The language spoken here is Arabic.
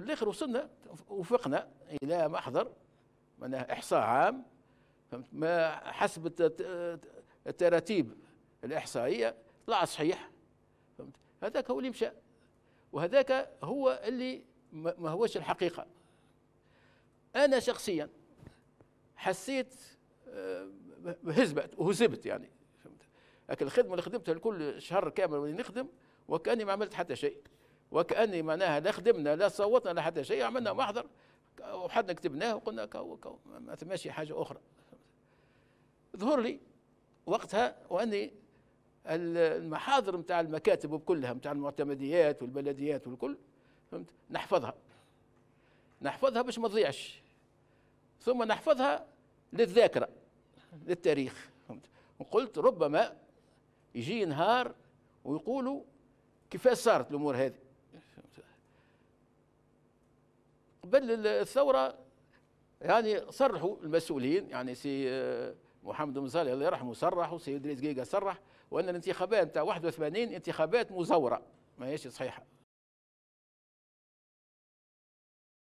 في الاخر وصلنا وفقنا الى محضر معناها احصاء عام فهمت ما حسب التراتيب الاحصائيه طلع صحيح فهمت هذاك هو اللي مشى وهذاك هو اللي ما هوش الحقيقه انا شخصيا حسيت آه، هزبت وهزبت يعني فهمت لكن الخدمه اللي خدمتها الكل شهر كامل وانا نخدم وكاني ما عملت حتى شيء وكاني معناها لا خدمنا لا صوتنا لا حتى شيء عملنا نعم. محضر وحدنا كتبناه وقلنا كو كو ما ثماش حاجه اخرى ظهر لي وقتها واني المحاضر نتاع المكاتب كلها نتاع المعتمديات والبلديات والكل فهمت نحفظها نحفظها باش ما تضيعش ثم نحفظها للذاكره للتاريخ فهمت وقلت ربما يجي نهار ويقولوا كيفاش صارت الامور هذه قبل الثوره يعني صرحوا المسؤولين يعني سي آه، محمد بن الله يرحمه صرح وسي ادريس جيجا صرح وان الانتخابات تاع 81 انتخابات مزوره ماهيش صحيحه